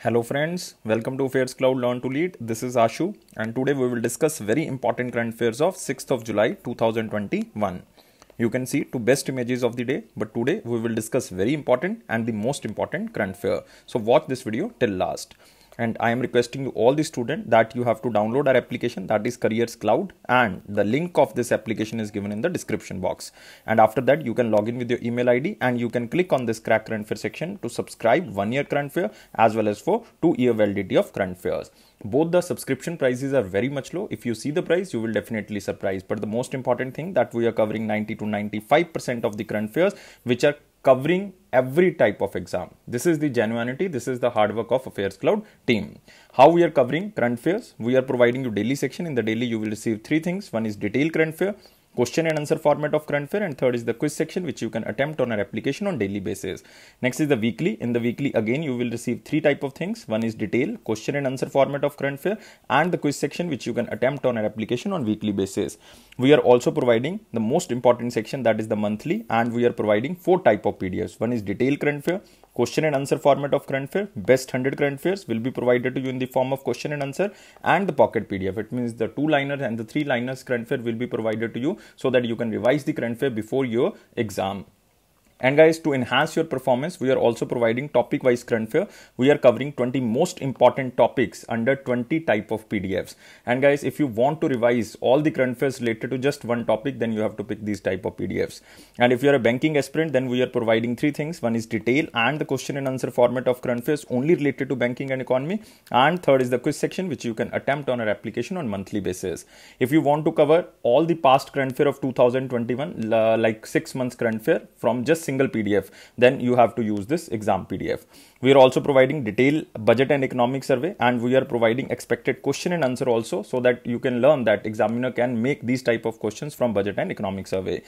Hello friends, welcome to Affairs Cloud Learn to Lead. This is Ashu and today we will discuss very important current affairs of 6th of July 2021. You can see two best images of the day but today we will discuss very important and the most important current affair. So watch this video till last and i am requesting you all the student that you have to download our application that is careers cloud and the link of this application is given in the description box and after that you can log in with your email id and you can click on this crack current fair section to subscribe one year current fair as well as for two year validity of current fairs both the subscription prices are very much low if you see the price you will definitely surprise but the most important thing that we are covering 90 to 95 percent of the current fairs which are covering every type of exam. This is the genuinity, this is the hard work of Affairs Cloud team. How we are covering current affairs? We are providing you daily section. In the daily, you will receive three things. One is detailed current affairs question and answer format of current fair and third is the quiz section which you can attempt on our application on daily basis next is the weekly in the weekly again you will receive three type of things one is detail question and answer format of current fair and the quiz section which you can attempt on our application on weekly basis we are also providing the most important section that is the monthly and we are providing four type of pdfs one is detail current fair Question and answer format of current fair, best 100 current fairs will be provided to you in the form of question and answer and the pocket PDF. It means the two liners and the three liners current fair will be provided to you so that you can revise the current fair before your exam. And guys, to enhance your performance, we are also providing topic-wise current fair. We are covering 20 most important topics under 20 type of PDFs. And guys, if you want to revise all the current fairs related to just one topic, then you have to pick these type of PDFs. And if you are a banking aspirant, then we are providing three things. One is detail and the question and answer format of current fairs only related to banking and economy. And third is the quiz section, which you can attempt on our application on monthly basis. If you want to cover all the past current fair of 2021, uh, like six months current fair from just single PDF, then you have to use this exam PDF. We are also providing detailed budget and economic survey and we are providing expected question and answer also so that you can learn that examiner can make these type of questions from budget and economic survey.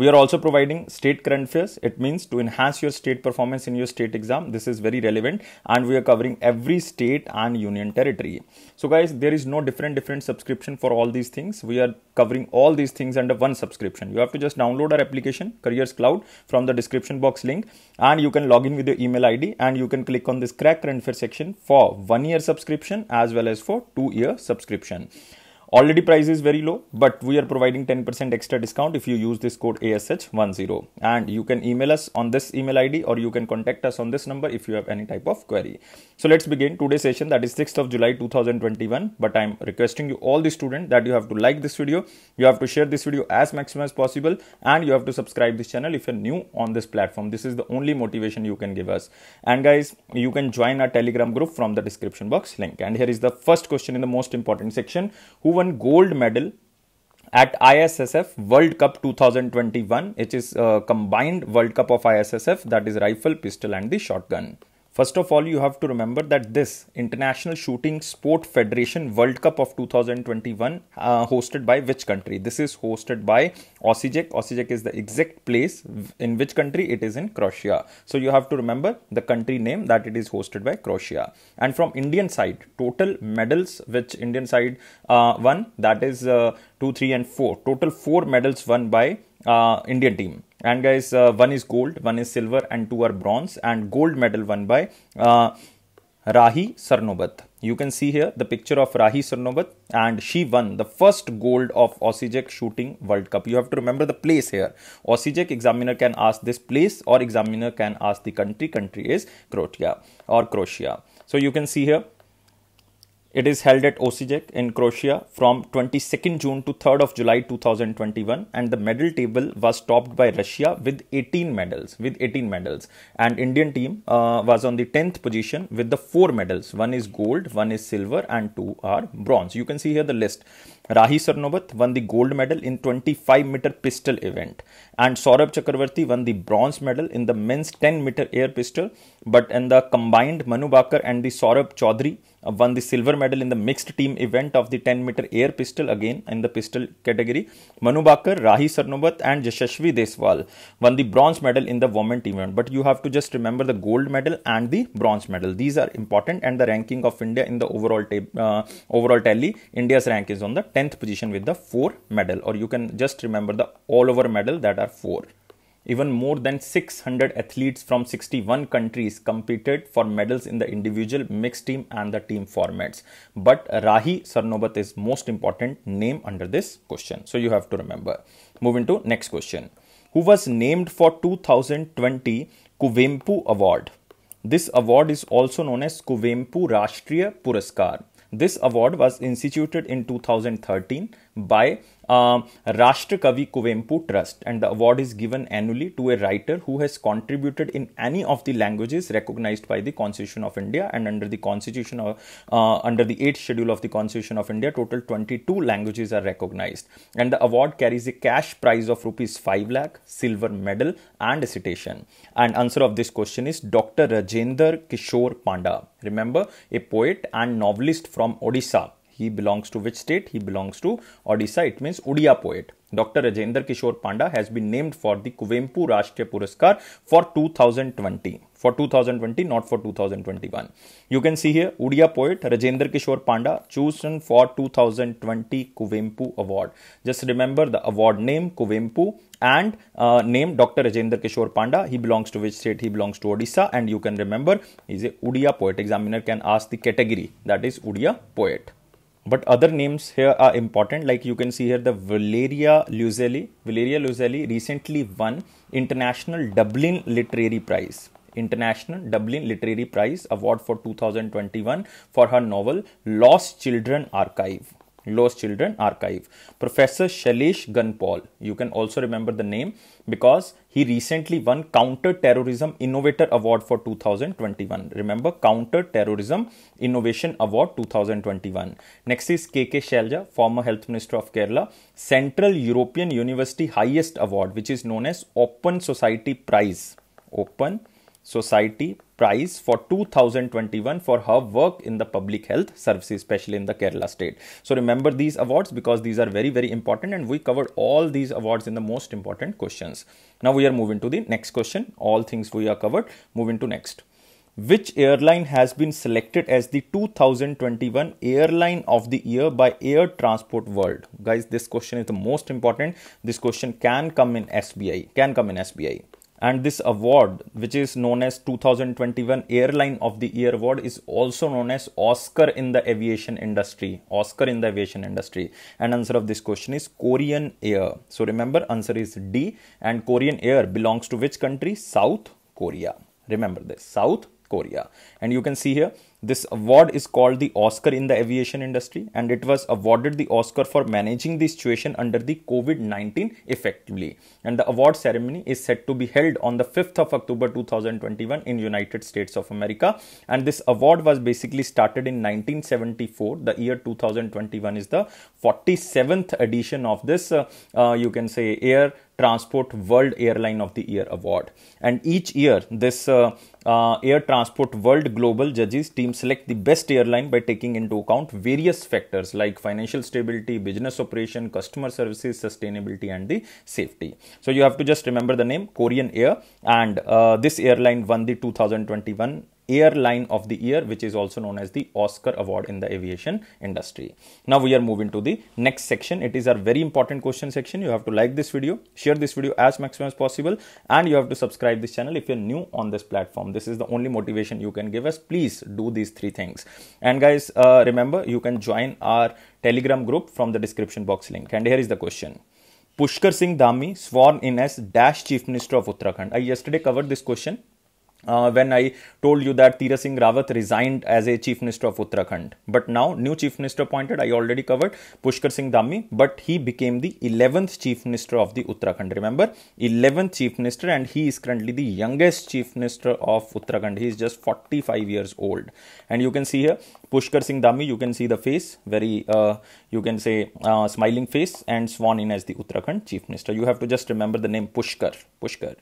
We are also providing state current affairs. It means to enhance your state performance in your state exam. This is very relevant and we are covering every state and union territory. So guys, there is no different different subscription for all these things. We are covering all these things under one subscription. You have to just download our application Careers Cloud from the description box link and you can log in with your email ID and you can click on this crack current affairs section for one year subscription as well as for two year subscription. Already price is very low, but we are providing 10% extra discount if you use this code ASH10. And you can email us on this email ID or you can contact us on this number if you have any type of query. So let's begin today's session that is 6th of July 2021. But I'm requesting you all the students that you have to like this video, you have to share this video as maximum as possible and you have to subscribe this channel if you're new on this platform. This is the only motivation you can give us. And guys, you can join our telegram group from the description box link. And here is the first question in the most important section. Who won gold medal at ISSF World Cup 2021, which is uh, combined World Cup of ISSF, that is rifle, pistol, and the shotgun. First of all, you have to remember that this International Shooting Sport Federation World Cup of 2021 uh, hosted by which country? This is hosted by Osijek. Osijek is the exact place in which country it is in Croatia. So you have to remember the country name that it is hosted by Croatia. And from Indian side, total medals which Indian side uh, won that is uh, 2, 3 and 4. Total 4 medals won by uh, Indian team and guys uh, one is gold one is silver and two are bronze and gold medal won by uh, rahi sarnobat you can see here the picture of rahi sarnobat and she won the first gold of osijek shooting world cup you have to remember the place here osijek examiner can ask this place or examiner can ask the country country is croatia or croatia so you can see here it is held at Osijek in Croatia from 22nd June to 3rd of July 2021 and the medal table was topped by Russia with 18 medals with 18 medals and Indian team uh, was on the 10th position with the four medals one is gold one is silver and two are bronze you can see here the list Rahi Sarnobat won the gold medal in 25 meter pistol event, and Saurabh Chakravarti won the bronze medal in the men's 10 meter air pistol. But in the combined, Manu Bakar and the Saurabh Chaudhary uh, won the silver medal in the mixed team event of the 10 meter air pistol again in the pistol category. Manu Bakar, Rahi Sarnobat, and Jashashvi Deswal won the bronze medal in the women event. But you have to just remember the gold medal and the bronze medal. These are important, and the ranking of India in the overall ta- uh, overall tally. India's rank is on the 10th position with the 4 medal or you can just remember the all over medal that are 4. Even more than 600 athletes from 61 countries competed for medals in the individual, mixed team and the team formats. But Rahi Sarnobat is most important name under this question. So you have to remember. Moving to next question. Who was named for 2020 Kuvempu Award? This award is also known as Kuvempu Rashtriya Puraskar. This award was instituted in 2013 by uh, Rashtrakavi Kuvempu Trust, and the award is given annually to a writer who has contributed in any of the languages recognized by the Constitution of India and under the Constitution of, uh, under the eighth schedule of the Constitution of India, total 22 languages are recognized, and the award carries a cash prize of rupees 5 lakh, silver medal, and a citation. And answer of this question is Dr. Rajendra Kishore Panda. Remember, a poet and novelist from Odisha he belongs to which state? He belongs to Odisha. It means Odia poet. Dr. Rajendra Kishore Panda has been named for the Kuvempu Rashtriya Puraskar for 2020. For 2020, not for 2021. You can see here Odia poet Rajendra Kishore Panda chosen for 2020 Kuvempu Award. Just remember the award name Kuvempu and uh, name Dr. Rajendra Kishore Panda. He belongs to which state? He belongs to Odisha. And you can remember, he is a Odia poet. Examiner can ask the category that is Odia poet but other names here are important like you can see here the Valeria Luzelli Valeria Luzelli recently won International Dublin Literary Prize International Dublin Literary Prize award for 2021 for her novel Lost Children Archive Lost Children Archive. Professor Shalish Gunpal, you can also remember the name because he recently won Counter Terrorism Innovator Award for 2021. Remember Counter Terrorism Innovation Award 2021. Next is KK Shalja, former Health Minister of Kerala, Central European University highest award which is known as Open Society Prize. Open Society prize for 2021 for her work in the public health services, especially in the Kerala state. So remember these awards because these are very, very important and we covered all these awards in the most important questions. Now we are moving to the next question. All things we are covered. Moving to next. Which airline has been selected as the 2021 airline of the year by Air Transport World? Guys, this question is the most important. This question can come in SBI, can come in SBI and this award which is known as 2021 airline of the year award is also known as oscar in the aviation industry oscar in the aviation industry and answer of this question is korean air so remember answer is d and korean air belongs to which country south korea remember this south korea and you can see here this award is called the Oscar in the aviation industry and it was awarded the Oscar for managing the situation under the COVID 19 effectively. And the award ceremony is set to be held on the 5th of October 2021 in United States of America. And this award was basically started in 1974. The year 2021 is the 47th edition of this, uh, uh, you can say, air Transport World Airline of the Year award. And each year, this uh, uh, Air Transport World Global Judges team team select the best airline by taking into account various factors like financial stability, business operation, customer services, sustainability, and the safety. So you have to just remember the name Korean Air, and uh, this airline won the 2021 airline of the year which is also known as the oscar award in the aviation industry now we are moving to the next section it is our very important question section you have to like this video share this video as maximum as possible and you have to subscribe this channel if you're new on this platform this is the only motivation you can give us please do these three things and guys uh, remember you can join our telegram group from the description box link and here is the question Pushkar Singh Dhami sworn in as dash Chief Minister of Uttarakhand. I yesterday covered this question uh, when I told you that Tira Singh Rawat resigned as a Chief Minister of Uttarakhand. But now, new Chief Minister appointed, I already covered Pushkar Singh Dhammi, but he became the 11th Chief Minister of the Uttarakhand. Remember, 11th Chief Minister, and he is currently the youngest Chief Minister of Uttarakhand. He is just 45 years old. And you can see here Pushkar Singh Dhammi, you can see the face, very, uh, you can say, uh, smiling face, and sworn in as the Uttarakhand Chief Minister. You have to just remember the name Pushkar. Pushkar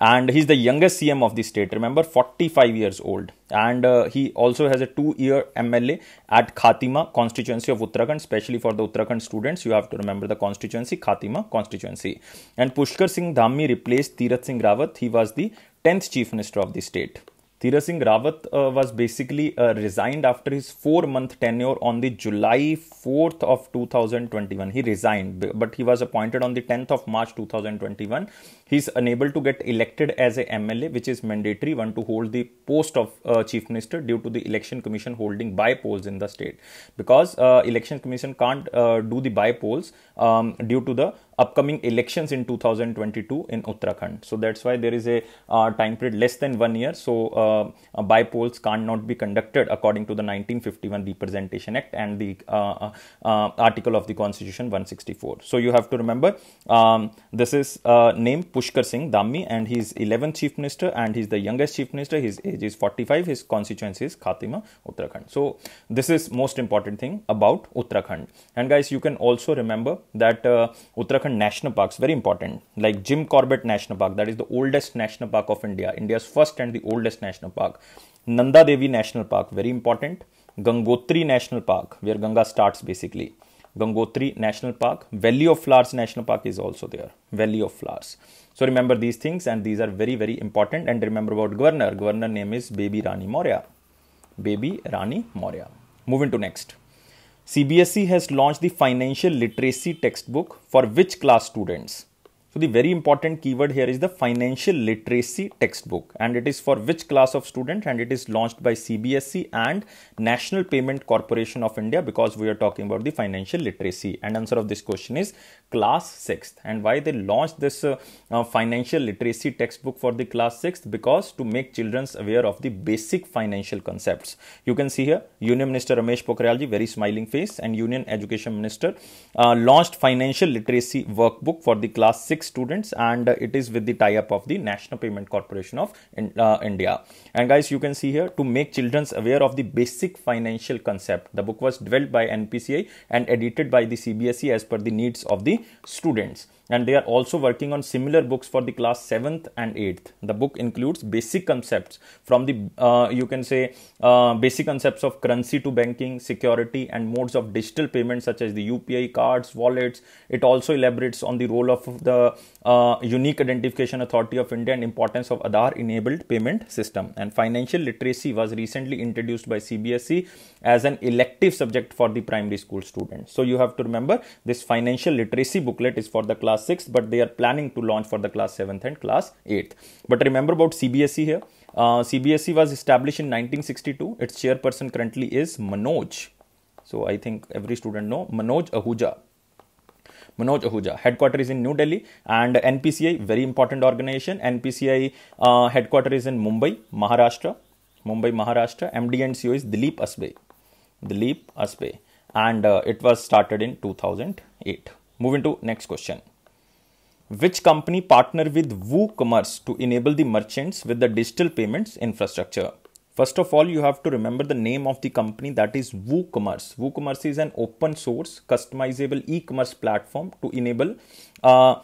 and he's the youngest CM of the state. Remember, 45 years old, and uh, he also has a two-year MLA at Khatima constituency of Uttarakhand. Especially for the Uttarakhand students, you have to remember the constituency Khatima constituency. And Pushkar Singh Dhammi replaced Tirat Singh Rawat. He was the 10th chief minister of the state. Thira Singh Rawat uh, was basically uh, resigned after his four month tenure on the July 4th of 2021. He resigned, but he was appointed on the 10th of March 2021. He's unable to get elected as a MLA, which is mandatory one to hold the post of uh, Chief Minister due to the Election Commission holding by polls in the state. Because uh, Election Commission can't uh, do the by polls um, due to the upcoming elections in 2022 in Uttarakhand. So that's why there is a uh, time period less than one year. So uh, uh by polls can't not be conducted according to the 1951 Representation Act and the uh, uh, uh article of the Constitution 164. So you have to remember um, this is named Pushkar Singh Dammi and he is 11th Chief Minister and he's the youngest Chief Minister. His age is 45. His constituency is Khatima, Uttarakhand. So this is most important thing about Uttarakhand. And guys, you can also remember that Uttarakhand Uttarakhand national parks, very important, like Jim Corbett National Park, that is the oldest national park of India, India's first and the oldest national park. Nanda Devi National Park, very important. Gangotri National Park, where Ganga starts basically. Gangotri National Park, Valley of Flowers National Park is also there. Valley of Flowers. So remember these things, and these are very, very important. And remember about governor. Governor name is Baby Rani Maurya. Baby Rani Maurya. Moving to next. CBSE has launched the financial literacy textbook for which class students? So the very important keyword here is the financial literacy textbook and it is for which class of student and it is launched by CBSE and National Payment Corporation of India because we are talking about the financial literacy and answer of this question is class 6th and why they launched this uh, uh, financial literacy textbook for the class 6th because to make children aware of the basic financial concepts you can see here union minister ramesh pokhriyal ji very smiling face and union education minister uh, launched financial literacy workbook for the class 6 students and it is with the tie up of the national payment corporation of in, uh, india and guys you can see here to make children aware of the basic financial concept the book was developed by npci and edited by the cbse as per the needs of the students and they are also working on similar books for the class 7th and 8th the book includes basic concepts from the uh, you can say uh, basic concepts of currency to banking security and modes of digital payments such as the upi cards wallets it also elaborates on the role of the uh, unique identification authority of india and importance of aadhaar enabled payment system and financial literacy was recently introduced by cbse as an elective subject for the primary school students so you have to remember this financial literacy booklet is for the class but they are planning to launch for the class 7th and class 8th. But remember about CBSE here. Uh, CBSE was established in 1962. Its chairperson currently is Manoj. So I think every student know Manoj Ahuja. Manoj Ahuja. Headquarters is in New Delhi and NPCI, very important organization. NPCI uh, headquarters is in Mumbai, Maharashtra. Mumbai, Maharashtra. MD and CEO is Dilip Asbe. Dilip Asbe. And uh, it was started in 2008. Moving to next question which company partner with WooCommerce to enable the merchants with the digital payments infrastructure? First of all, you have to remember the name of the company that is WooCommerce. WooCommerce is an open source, customizable e commerce platform to enable uh,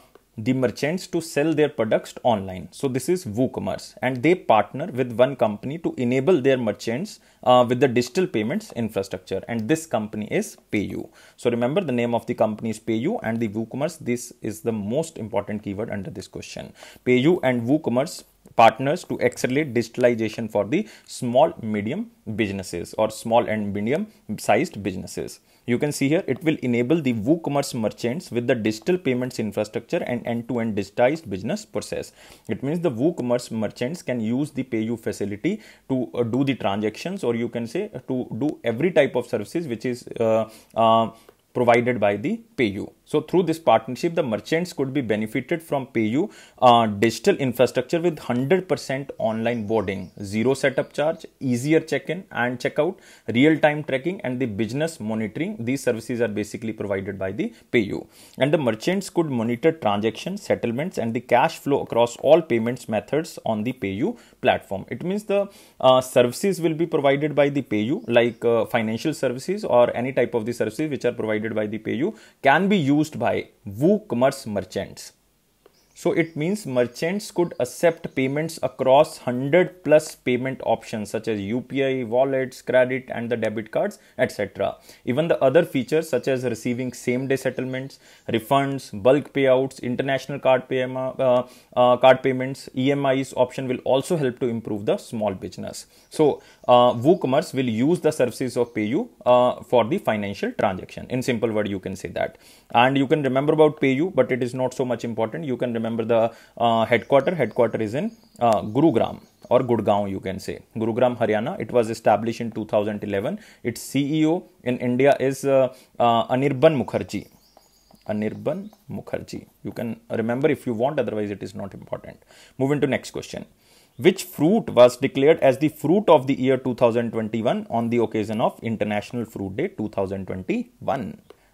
the merchants to sell their products online. So this is WooCommerce, and they partner with one company to enable their merchants uh, with the digital payments infrastructure. And this company is PayU. So remember the name of the company is PayU, and the WooCommerce. This is the most important keyword under this question. PayU and WooCommerce partners to accelerate digitalization for the small medium businesses or small and medium sized businesses you can see here it will enable the woocommerce merchants with the digital payments infrastructure and end-to-end digitized business process it means the woocommerce merchants can use the payu facility to uh, do the transactions or you can say uh, to do every type of services which is uh, uh, provided by the payu so through this partnership, the merchants could be benefited from PayU uh, digital infrastructure with 100% online boarding, zero setup charge, easier check-in and check-out, real-time tracking and the business monitoring. These services are basically provided by the PayU. And the merchants could monitor transactions, settlements and the cash flow across all payments methods on the PayU platform. It means the uh, services will be provided by the PayU like uh, financial services or any type of the services which are provided by the PayU can be used used by WooCommerce merchants. So it means merchants could accept payments across 100 plus payment options such as UPI, wallets, credit and the debit cards, etc. Even the other features such as receiving same day settlements, refunds, bulk payouts, international card, pay uh, uh, card payments, EMIs option will also help to improve the small business. So uh, WooCommerce will use the services of PayU uh, for the financial transaction. In simple word, you can say that. And you can remember about PayU, but it is not so much important. You can remember remember the uh, headquarter. Headquarter is in uh, Gurugram or Gurgaon, you can say. Gurugram, Haryana. It was established in 2011. Its CEO in India is uh, uh, Anirban Mukherjee. Anirban Mukherjee. You can remember if you want, otherwise, it is not important. Move into next question. Which fruit was declared as the fruit of the year 2021 on the occasion of International Fruit Day 2021?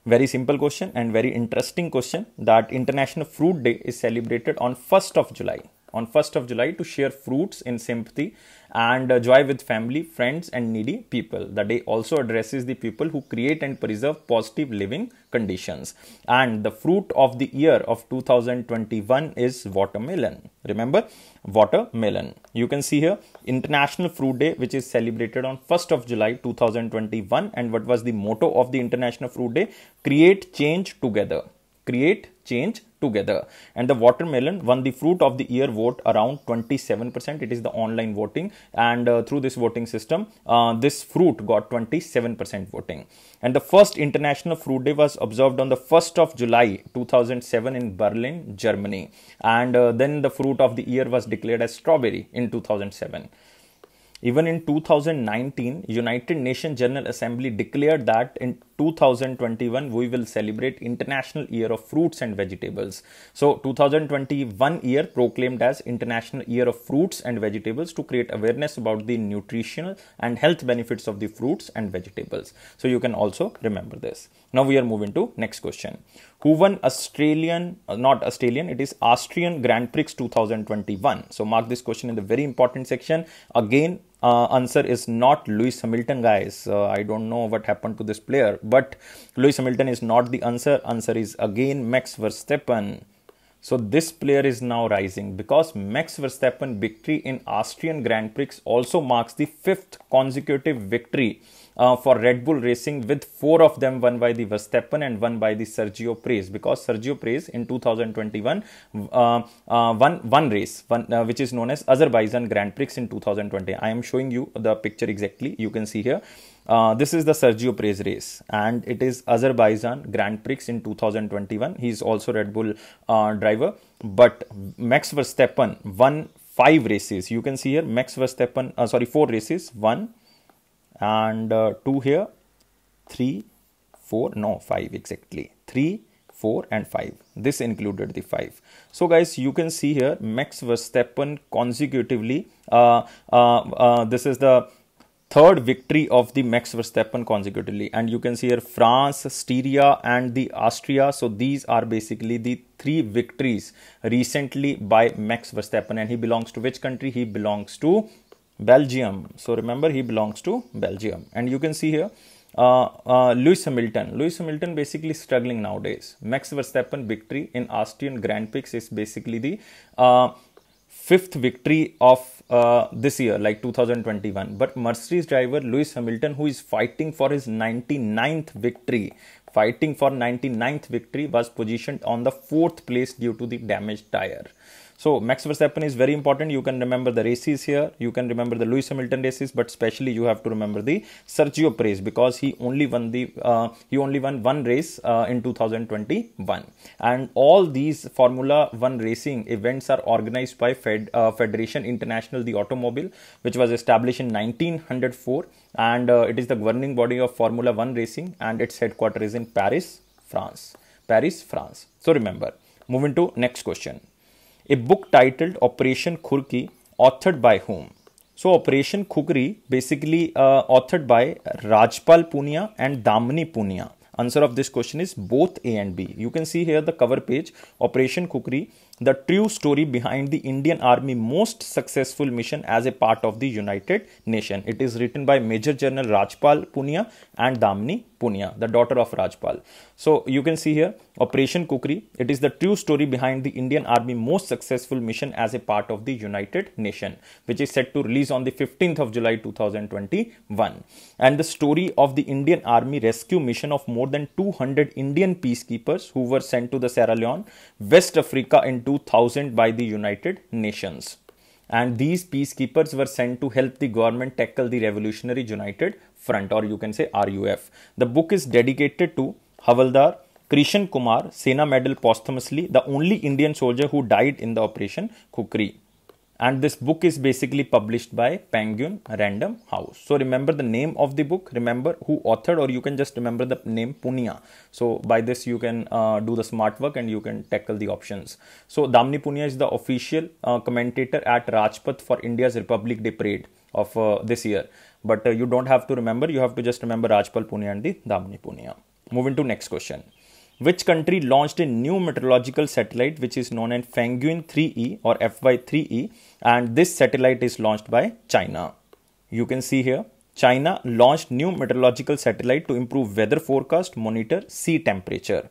very simple question and very interesting question that international fruit day is celebrated on 1st of july on 1st of july to share fruits in sympathy and joy with family, friends, and needy people. The day also addresses the people who create and preserve positive living conditions. And the fruit of the year of 2021 is watermelon. Remember, watermelon. You can see here International Fruit Day, which is celebrated on 1st of July 2021. And what was the motto of the International Fruit Day? Create change together. Create change together. And the watermelon won the fruit of the year vote around 27%. It is the online voting. And uh, through this voting system, uh, this fruit got 27% voting. And the first International Fruit Day was observed on the 1st of July 2007 in Berlin, Germany. And uh, then the fruit of the year was declared as strawberry in 2007 even in 2019 united nations general assembly declared that in 2021 we will celebrate international year of fruits and vegetables so 2021 year proclaimed as international year of fruits and vegetables to create awareness about the nutritional and health benefits of the fruits and vegetables so you can also remember this now we are moving to next question who won australian uh, not australian it is austrian grand prix 2021 so mark this question in the very important section again uh, answer is not Lewis Hamilton, guys. Uh, I don't know what happened to this player, but Lewis Hamilton is not the answer. Answer is again Max Verstappen. So this player is now rising because Max Verstappen victory in Austrian Grand Prix also marks the fifth consecutive victory uh, for Red Bull Racing with four of them won by the Verstappen and one by the Sergio Perez because Sergio Perez in 2021 uh, uh, won one race one, uh, which is known as Azerbaijan Grand Prix in 2020. I am showing you the picture exactly. You can see here. Uh, this is the Sergio Perez race, and it is Azerbaijan Grand Prix in 2021. He is also Red Bull uh, driver, but Max Verstappen won five races. You can see here Max Verstappen, uh, sorry, four races, one, and uh, 2 here 3 4 no 5 exactly 3 4 and 5 this included the 5 so guys you can see here max verstappen consecutively uh, uh, uh, this is the third victory of the Max Verstappen consecutively. And you can see here France, Styria and the Austria. So these are basically the three victories recently by Max Verstappen. And he belongs to which country? He belongs to Belgium. So remember, he belongs to Belgium. And you can see here, uh, uh, Lewis Hamilton. Lewis Hamilton basically struggling nowadays. Max Verstappen victory in Austrian Grand Prix is basically the uh, fifth victory of uh, this year, like 2021. But Mercedes driver Lewis Hamilton, who is fighting for his 99th victory, fighting for 99th victory, was positioned on the fourth place due to the damaged tire. So Max Verstappen is very important. You can remember the races here. You can remember the Lewis Hamilton races, but especially you have to remember the Sergio Perez because he only won the uh, he only won one race uh, in 2021. And all these Formula One racing events are organized by Fed, uh, Federation International the Automobile, which was established in 1904, and uh, it is the governing body of Formula One racing, and its headquarters is in Paris, France. Paris, France. So remember. Moving to next question a book titled Operation Khurki, authored by whom? So, Operation Khukri basically uh, authored by Rajpal Punia and Damni Punia. Answer of this question is both A and B. You can see here the cover page Operation Khukri the true story behind the Indian Army most successful mission as a part of the United Nation. It is written by Major General Rajpal Punia and Damni Punia, the daughter of Rajpal. So you can see here Operation Kukri. It is the true story behind the Indian Army most successful mission as a part of the United Nation, which is set to release on the 15th of July 2021. And the story of the Indian Army rescue mission of more than 200 Indian peacekeepers who were sent to the Sierra Leone, West Africa in 2000 by the United Nations. And these peacekeepers were sent to help the government tackle the Revolutionary United Front, or you can say RUF. The book is dedicated to Havaldar Krishan Kumar, Sena Medal posthumously, the only Indian soldier who died in the Operation Kukri and this book is basically published by Penguin Random House. So remember the name of the book, remember who authored, or you can just remember the name Punya. So by this, you can uh, do the smart work and you can tackle the options. So Damni Punya is the official uh, commentator at Rajpath for India's Republic Day Parade of uh, this year. But uh, you don't have to remember, you have to just remember Rajpal Punya and the Damni Punya. Moving to next question. Which country launched a new meteorological satellite which is known as Fanguin 3E or FY3E and this satellite is launched by China. You can see here China launched new meteorological satellite to improve weather forecast, monitor sea temperature.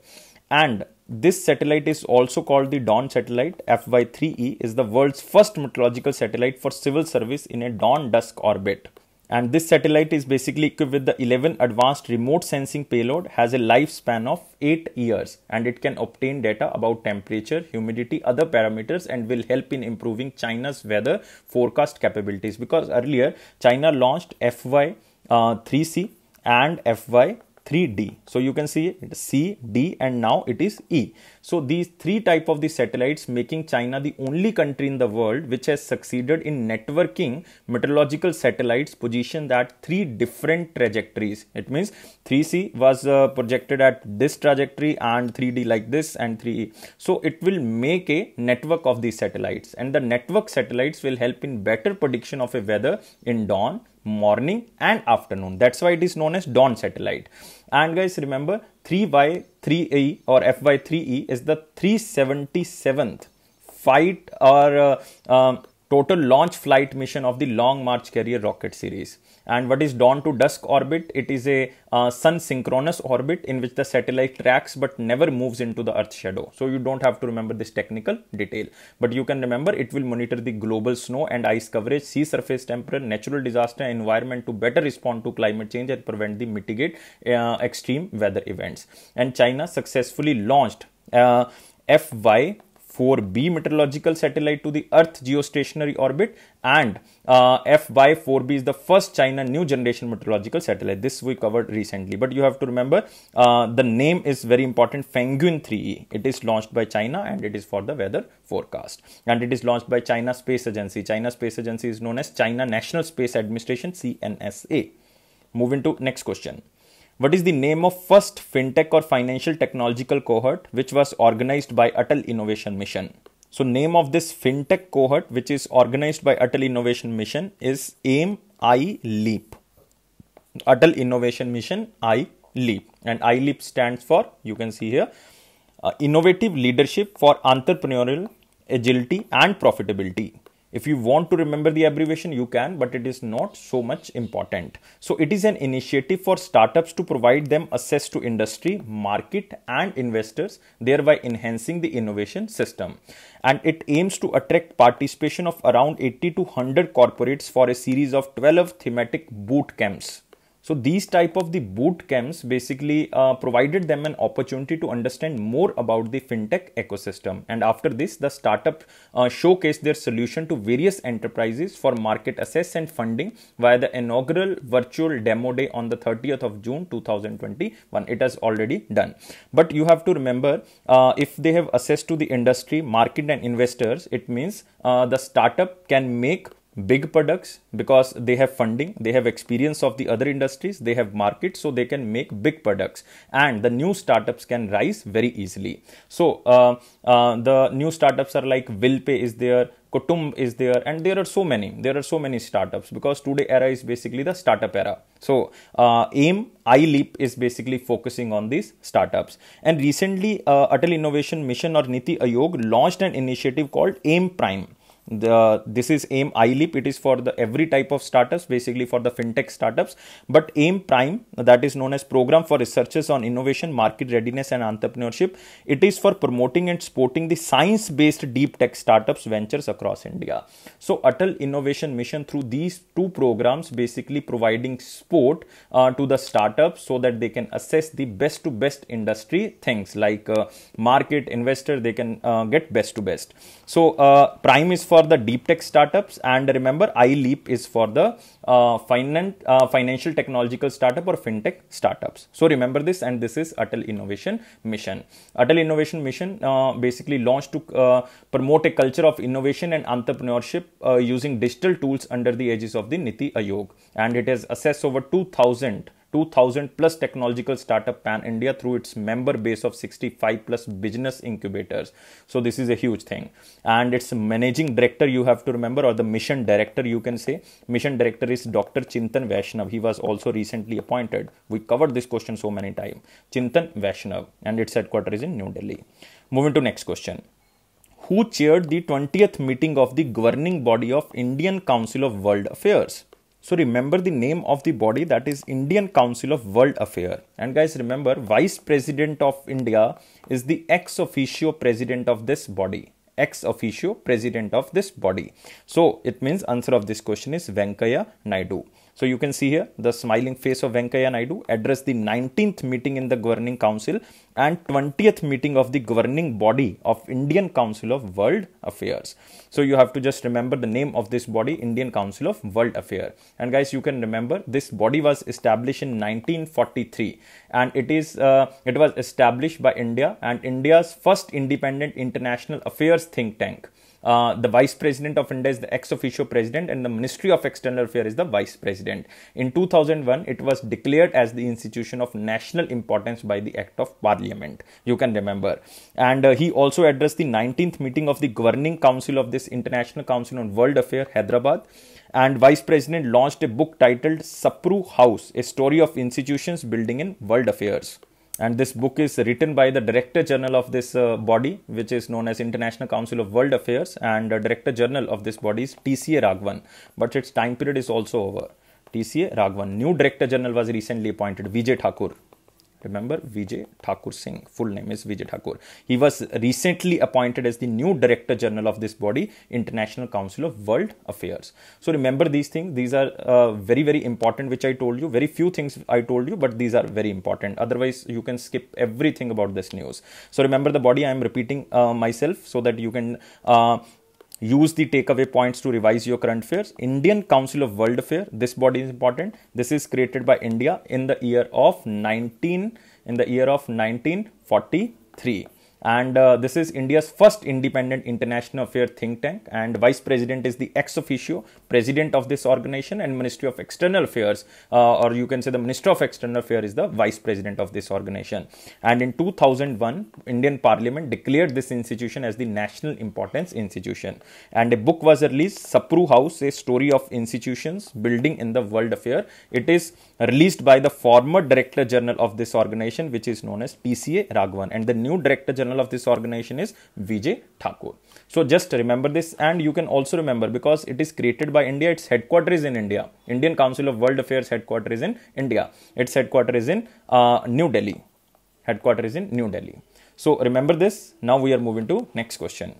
And this satellite is also called the Dawn satellite. FY3E is the world's first meteorological satellite for civil service in a dawn dusk orbit and this satellite is basically equipped with the 11 advanced remote sensing payload has a lifespan of 8 years and it can obtain data about temperature humidity other parameters and will help in improving china's weather forecast capabilities because earlier china launched fy uh, 3c and fy 3D. So you can see it C, D and now it is E. So these three type of the satellites making China the only country in the world which has succeeded in networking meteorological satellites position that three different trajectories. It means 3C was uh, projected at this trajectory and 3D like this and 3E. So it will make a network of these satellites and the network satellites will help in better prediction of a weather in dawn, morning and afternoon. That's why it is known as dawn satellite. And guys, remember 3Y3E or FY3E is the 377th fight or uh, um, total launch flight mission of the Long March Carrier rocket series. And what is dawn to dusk orbit? It is a uh, sun synchronous orbit in which the satellite tracks but never moves into the Earth shadow. So you don't have to remember this technical detail, but you can remember it will monitor the global snow and ice coverage, sea surface temperature, natural disaster, environment to better respond to climate change and prevent the mitigate uh, extreme weather events. And China successfully launched uh, FY 4b meteorological satellite to the earth geostationary orbit and uh, fy4b is the first china new generation meteorological satellite this we covered recently but you have to remember uh, the name is very important fengyun 3e it is launched by china and it is for the weather forecast and it is launched by china space agency china space agency is known as china national space administration cnsa move into next question what is the name of first fintech or financial technological cohort which was organized by Atal Innovation Mission? So name of this fintech cohort which is organized by Atal Innovation Mission is AIM I Leap. Atal Innovation Mission I Leap and I Leap stands for you can see here uh, innovative leadership for entrepreneurial agility and profitability. If you want to remember the abbreviation, you can, but it is not so much important. So it is an initiative for startups to provide them access to industry, market and investors, thereby enhancing the innovation system. And it aims to attract participation of around 80 to 100 corporates for a series of 12 thematic boot camps. So these type of the boot camps basically uh, provided them an opportunity to understand more about the fintech ecosystem. And after this, the startup uh, showcased their solution to various enterprises for market access and funding via the inaugural virtual demo day on the 30th of June 2021. It has already done. But you have to remember, uh, if they have access to the industry, market and investors, it means uh, the startup can make big products because they have funding they have experience of the other industries they have markets so they can make big products and the new startups can rise very easily so uh, uh, the new startups are like willpay is there Kutum is there, and there are so many. There are so many startups because today era is basically the startup era. So uh, AIM, iLeap is basically focusing on these startups. And recently, uh, Atal Innovation Mission or Niti Aayog launched an initiative called AIM Prime the uh, this is aim ilip it is for the every type of startups basically for the fintech startups but aim prime that is known as program for researchers on innovation market readiness and entrepreneurship it is for promoting and supporting the science based deep tech startups ventures across india so atal innovation mission through these two programs basically providing support uh, to the startups so that they can assess the best to best industry things like uh, market investor they can uh, get best to best so uh, prime is for for the deep tech startups. And remember, iLeap is for the uh, finan uh, financial technological startup or fintech startups. So remember this, and this is Atal Innovation Mission. Atal Innovation Mission uh, basically launched to uh, promote a culture of innovation and entrepreneurship uh, using digital tools under the aegis of the Niti Aayog, and it has assessed over 2,000 2000 plus technological startup pan India through its member base of 65 plus business incubators. So this is a huge thing. And its managing director, you have to remember, or the mission director, you can say. Mission director is Dr. Chintan Vaishnav. He was also recently appointed. We covered this question so many times. Chintan Vaishnav. And its headquarters is in New Delhi. Moving to next question who chaired the 20th meeting of the governing body of Indian Council of World Affairs. So remember the name of the body that is Indian Council of World Affairs. And guys, remember Vice President of India is the ex officio president of this body. Ex officio president of this body. So it means answer of this question is Venkaya Naidu. So you can see here the smiling face of Venkaya Naidu addressed the 19th meeting in the Governing Council and 20th meeting of the governing body of Indian Council of World Affairs. So you have to just remember the name of this body, Indian Council of World Affairs. And guys, you can remember this body was established in 1943 and it is uh, it was established by India and India's first independent international affairs think tank. Uh, the vice president of India is the ex officio president, and the Ministry of External Affairs is the vice president. In 2001, it was declared as the institution of national importance by the Act of Parliament. You can remember. And uh, he also addressed the 19th meeting of the governing council of this International Council on World Affairs, Hyderabad and vice president launched a book titled sapru house a story of institutions building in world affairs and this book is written by the director general of this uh, body which is known as international council of world affairs and uh, director general of this body is tca raghavan but its time period is also over tca raghavan new director general was recently appointed vijay thakur Remember Vijay Thakur Singh, full name is Vijay Thakur. He was recently appointed as the new Director General of this body, International Council of World Affairs. So remember these things, these are uh, very, very important, which I told you. Very few things I told you, but these are very important. Otherwise, you can skip everything about this news. So remember the body, I am repeating uh, myself so that you can. Uh, use the takeaway points to revise your current affairs. Indian Council of World Affairs, this body is important. This is created by India in the year of 19 in the year of 1943 and uh, this is India's first independent international affair think tank and vice president is the ex officio president of this organization and ministry of external affairs uh, or you can say the minister of external affairs is the vice president of this organization and in 2001 Indian parliament declared this institution as the national importance institution and a book was released Sapru House a story of institutions building in the world affair it is released by the former director general of this organization which is known as PCA Raghavan and the new director general of this organization is Vijay Thakur. So just remember this and you can also remember because it is created by India, its headquarters is in India. Indian Council of World Affairs headquarters is in India. Its headquarters is in uh, New Delhi. Headquarters is in New Delhi. So remember this. Now we are moving to next question.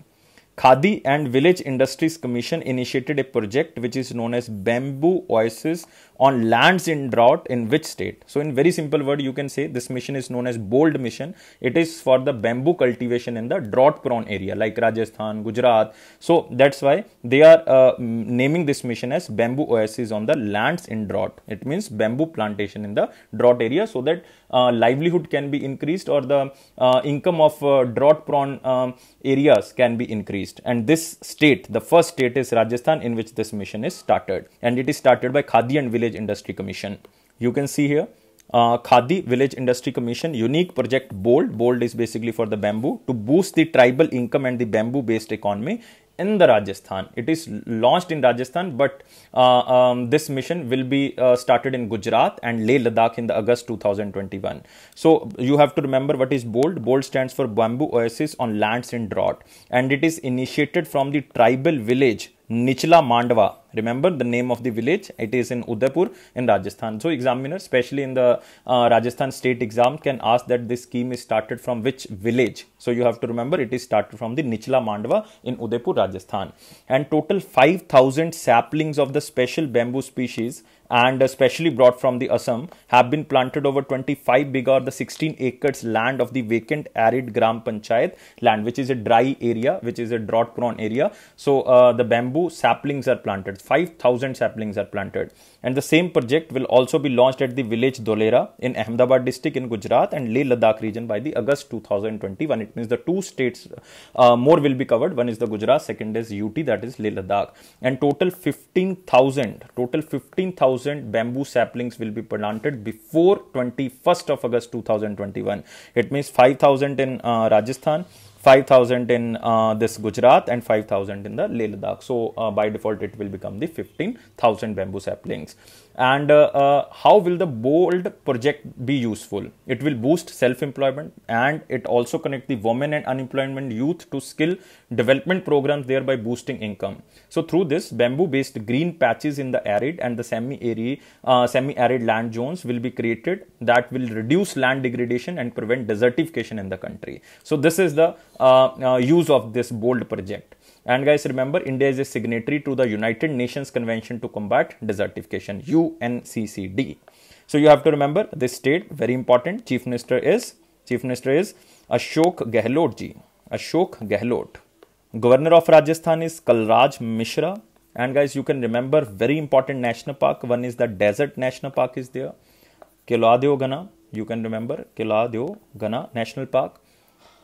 Khadi and Village Industries Commission initiated a project which is known as Bamboo Oasis on lands in drought in which state so in very simple word you can say this mission is known as bold mission it is for the bamboo cultivation in the drought prone area like rajasthan gujarat so that's why they are uh, naming this mission as bamboo oasis on the lands in drought it means bamboo plantation in the drought area so that uh, livelihood can be increased or the uh, income of uh, drought prone um, areas can be increased and this state the first state is rajasthan in which this mission is started and it is started by khadi and village Village Industry Commission. You can see here uh, Khadi Village Industry Commission unique project BOLD. BOLD is basically for the bamboo to boost the tribal income and the bamboo based economy in the Rajasthan. It is launched in Rajasthan, but uh, um, this mission will be uh, started in Gujarat and Leh Ladakh in the August 2021. So you have to remember what is BOLD. BOLD stands for Bamboo Oasis on Lands in Drought, and it is initiated from the tribal village Nichla Mandwa. Remember the name of the village? It is in Udaipur in Rajasthan. So examiner, especially in the uh, Rajasthan state exam, can ask that this scheme is started from which village. So you have to remember it is started from the Nichla Mandwa in Udaipur, Rajasthan. And total 5,000 saplings of the special bamboo species and especially brought from the Assam have been planted over 25 bigger or the 16 acres land of the vacant arid Gram Panchayat land which is a dry area which is a drought prone area. So uh, the bamboo saplings are planted 5000 saplings are planted and the same project will also be launched at the village Dolera in Ahmedabad district in Gujarat and Leh Ladakh region by the August 2021. It means the two states uh, more will be covered. One is the Gujarat, second is UT that is Leh Ladakh and total 15,000 total 15,000 1000 bamboo saplings will be planted before 21st of August 2021. It means 5000 in uh, Rajasthan, 5000 in uh, this Gujarat and 5000 in the Leh Ladakh. So uh, by default it will become the 15000 bamboo saplings and uh, uh, how will the bold project be useful it will boost self employment and it also connect the women and unemployment youth to skill development programs thereby boosting income so through this bamboo based green patches in the arid and the semi arid uh, semi arid land zones will be created that will reduce land degradation and prevent desertification in the country so this is the uh, uh, use of this bold project and guys, remember, India is a signatory to the United Nations Convention to Combat Desertification, UNCCD. So you have to remember this state, very important. Chief Minister is Chief Minister is Ashok Gehlot ji. Ashok Gehlot. Governor of Rajasthan is Kalraj Mishra. And guys, you can remember very important national park. One is the Desert National Park is there. Keladeo Gana. You can remember Keladeo Gana National Park.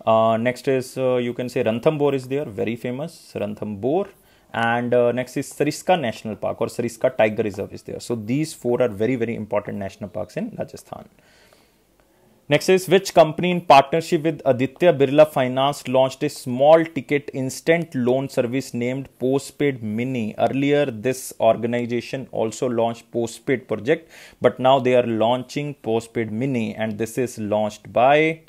Uh, next is uh, you can say Ranthambore is there, very famous Ranthambore, and uh, next is Sariska National Park or Sariska Tiger Reserve is there. So these four are very very important national parks in Rajasthan. Next is which company in partnership with Aditya Birla Finance launched a small ticket instant loan service named Postpaid Mini. Earlier, this organization also launched Postpaid project, but now they are launching Postpaid Mini, and this is launched by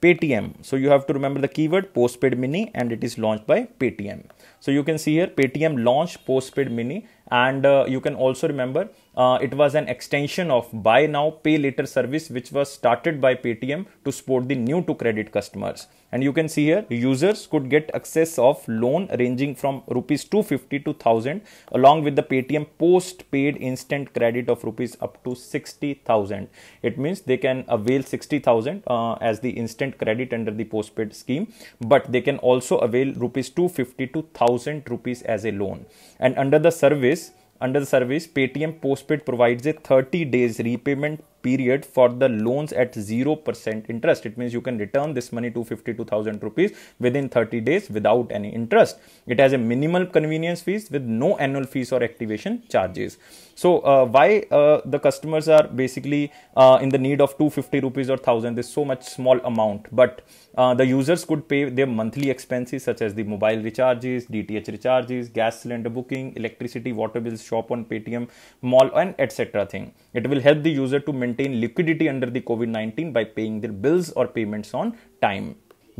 Paytm. So you have to remember the keyword postpaid mini and it is launched by Paytm. So you can see here Paytm launch postpaid mini and uh, you can also remember uh, it was an extension of buy now pay later service which was started by paytm to support the new to credit customers and you can see here users could get access of loan ranging from rupees 250 to 1000 along with the paytm post paid instant credit of rupees up to 60000 it means they can avail 60000 uh, as the instant credit under the post paid scheme but they can also avail rupees 250 to 1000 rupees as a loan and under the service under the service, Paytm Postpaid provides a 30 days repayment period for the loans at 0% interest. It means you can return this money to 52,000 rupees within 30 days without any interest. It has a minimal convenience fees with no annual fees or activation charges. So uh, why uh, the customers are basically uh, in the need of 250 rupees or 1000 is so much small amount but uh, the users could pay their monthly expenses such as the mobile recharges, DTH recharges, gas cylinder booking, electricity, water bills, shop on Paytm, mall and etc thing. It will help the user to maintain liquidity under the COVID 19 by paying their bills or payments on time.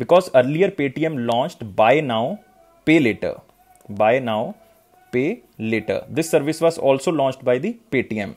Because earlier Paytm launched Buy Now, Pay Later. Buy Now, Pay Later. This service was also launched by the Paytm.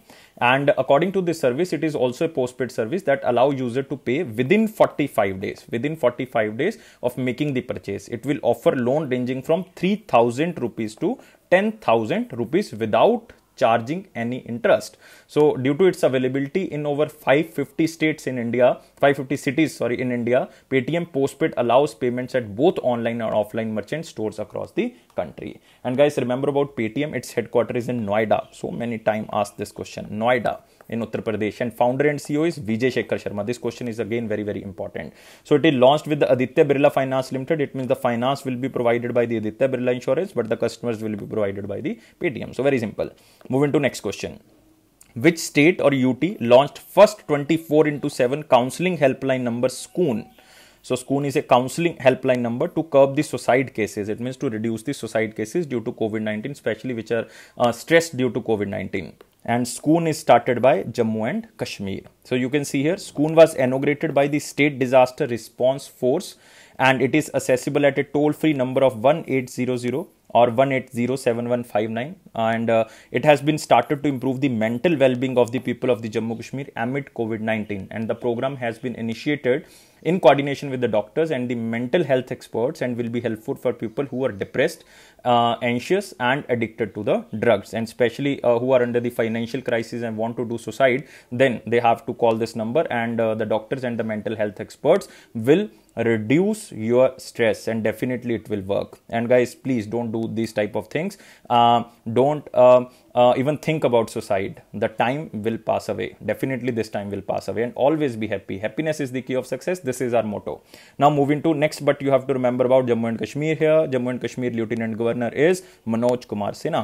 And according to this service, it is also a postpaid service that allow user to pay within 45 days. Within 45 days of making the purchase, it will offer loan ranging from 3,000 rupees to 10,000 rupees without charging any interest. So due to its availability in over 550 states in India, 550 cities, sorry, in India, Paytm Postpaid allows payments at both online and offline merchant stores across the country. And guys, remember about Paytm, its headquarters is in Noida. So many time asked this question, Noida in Uttar Pradesh and founder and CEO is Vijay Shekhar Sharma. This question is again very, very important. So it is launched with the Aditya Birla Finance Limited. It means the finance will be provided by the Aditya Birla Insurance, but the customers will be provided by the PTM. So very simple. Moving to next question. Which state or UT launched first 24 into 7 counseling helpline number SCOON? So SCOON is a counseling helpline number to curb the suicide cases. It means to reduce the suicide cases due to COVID-19, especially which are uh, stressed due to COVID-19 and Scoon is started by Jammu and Kashmir. So you can see here Scoon was inaugurated by the State Disaster Response Force and it is accessible at a toll free number of 1800 or 1807159 and uh, it has been started to improve the mental well-being of the people of the Jammu Kashmir amid COVID-19 and the program has been initiated in coordination with the doctors and the mental health experts and will be helpful for people who are depressed uh, anxious and addicted to the drugs and especially uh, who are under the financial crisis and want to do suicide then they have to call this number and uh, the doctors and the mental health experts will reduce your stress and definitely it will work and guys please don't do these type of things uh, don't uh, uh, even think about suicide the time will pass away definitely this time will pass away and always be happy happiness is the key of success this is our motto now moving to next but you have to remember about jammu and kashmir here jammu and kashmir lieutenant governor is manoj kumar sinha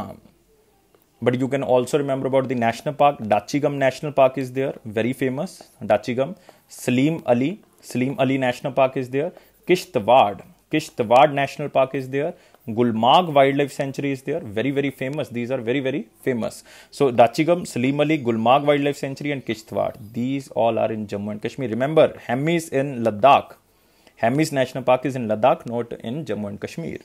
but you can also remember about the national park dachigam national park is there very famous dachigam salim ali salim ali national park is there kishtwad Kishtwad National Park is there. Gulmarg Wildlife Sanctuary is there, very, very famous. These are very, very famous. So, Dachigam, Salim Ali, Gulmarg Wildlife Sanctuary, and Kishtwar. These all are in Jammu and Kashmir. Remember, Hemis in Ladakh. Hemis National Park is in Ladakh, not in Jammu and Kashmir.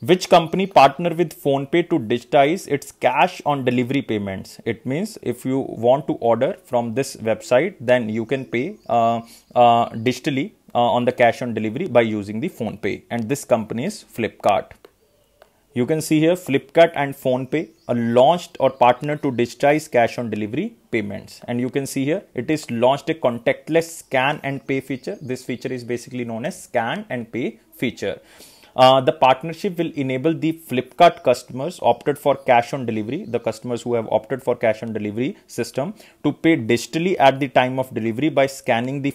Which company partner with PhonePe to digitize its cash on delivery payments? It means if you want to order from this website, then you can pay uh, uh, digitally uh, on the cash on delivery by using the phone pay and this company is flipkart you can see here Flipkart and Phone Pay are launched or partnered to digitize cash on delivery payments. And you can see here it is launched a contactless scan and pay feature. This feature is basically known as scan and pay feature. Uh, the partnership will enable the Flipkart customers opted for cash on delivery, the customers who have opted for cash on delivery system, to pay digitally at the time of delivery by scanning the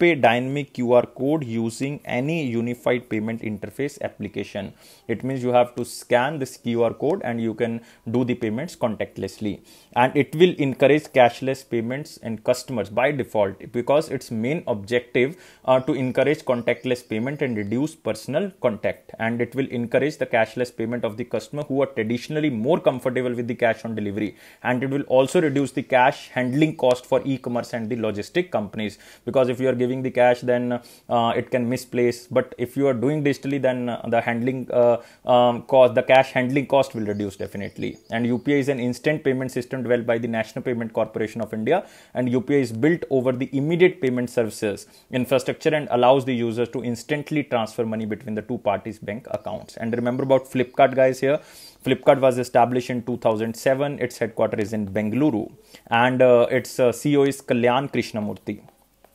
pay dynamic QR code using any unified payment interface application. It means you have to scan this QR code and you can do the payments contactlessly. And it will encourage cashless payments and customers by default because its main objective uh, to encourage contactless payment and reduce personal contact effect and it will encourage the cashless payment of the customer who are traditionally more comfortable with the cash on delivery and it will also reduce the cash handling cost for e-commerce and the logistic companies because if you are giving the cash then uh, it can misplace but if you are doing digitally then uh, the handling uh, um, cost the cash handling cost will reduce definitely and UPI is an instant payment system developed by the National Payment Corporation of India and UPI is built over the immediate payment services infrastructure and allows the users to instantly transfer money between the two parties parties' bank accounts. And remember about Flipkart guys here. Flipkart was established in 2007. Its headquarters is in Bengaluru, and uh, its uh, CEO is Kalyan Krishnamurthy.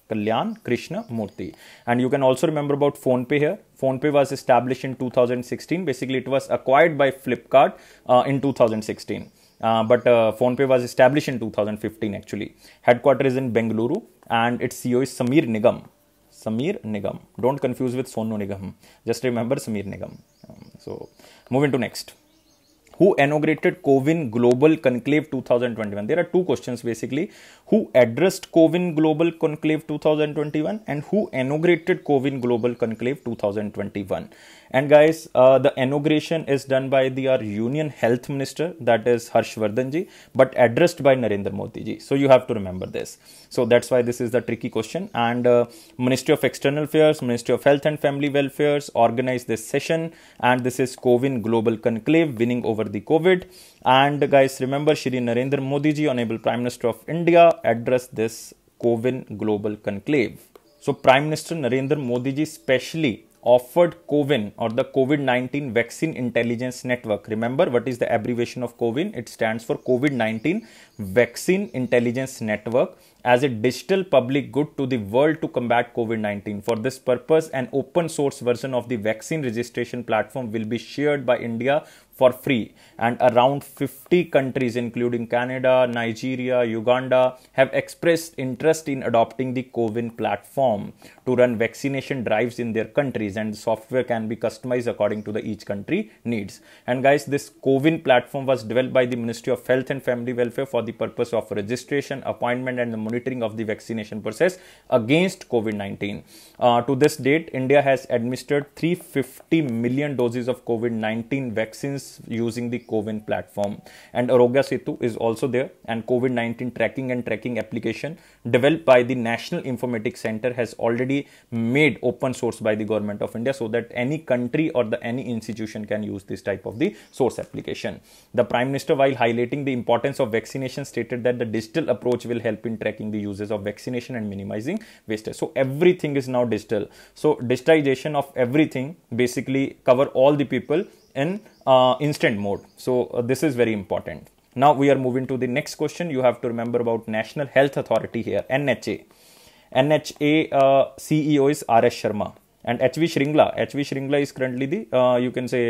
Kalyan Krishna Murthy. And you can also remember about PhonePe here. PhonePe was established in 2016. Basically, it was acquired by Flipkart uh, in 2016. Uh, but uh, PhonePe was established in 2015 actually. Headquarters is in Bengaluru and its CEO is Samir Nigam. Samir Nigam. Don't confuse with Sonu Nigam. Just remember Samir Nigam. Um, so, moving to next. Who inaugurated Covin Global Conclave 2021? There are two questions basically. Who addressed Covin Global Conclave 2021 and who inaugurated Covin Global Conclave 2021? And guys, uh, the inauguration is done by the our Union Health Minister, that is Harshvardhan ji, but addressed by Narendra Modi ji. So you have to remember this. So that's why this is the tricky question. And uh, Ministry of External Affairs, Ministry of Health and Family Welfare organized this session, and this is COVID Global Conclave, winning over the COVID. And guys, remember Shri Narendra Modi ji, Honorable Prime Minister of India, addressed this COVID Global Conclave. So Prime Minister Narendra Modi ji specially offered COVIN or the COVID 19 Vaccine Intelligence Network. Remember, what is the abbreviation of COVIN? It stands for COVID 19 Vaccine Intelligence Network as a digital public good to the world to combat COVID 19. For this purpose, an open source version of the vaccine registration platform will be shared by India for free, and around 50 countries, including Canada, Nigeria, Uganda, have expressed interest in adopting the Covin platform to run vaccination drives in their countries, and the software can be customized according to the each country needs. And guys, this Covin platform was developed by the Ministry of Health and Family Welfare for the purpose of registration, appointment, and the monitoring of the vaccination process against COVID-19. Uh, to this date, India has administered 350 million doses of COVID-19 vaccines using the Covin platform. And Arogya Setu is also there and COVID-19 tracking and tracking application developed by the National Informatics Center has already made open source by the government of India so that any country or the any institution can use this type of the source application. The Prime Minister while highlighting the importance of vaccination stated that the digital approach will help in tracking making the uses of vaccination and minimizing waste. So everything is now digital. So digitization of everything basically cover all the people in uh, instant mode. So uh, this is very important. Now we are moving to the next question. You have to remember about National Health Authority here, NHA. NHA uh, CEO is R.S. Sharma and HV Shringla. HV Shringla is currently the, uh, you can say,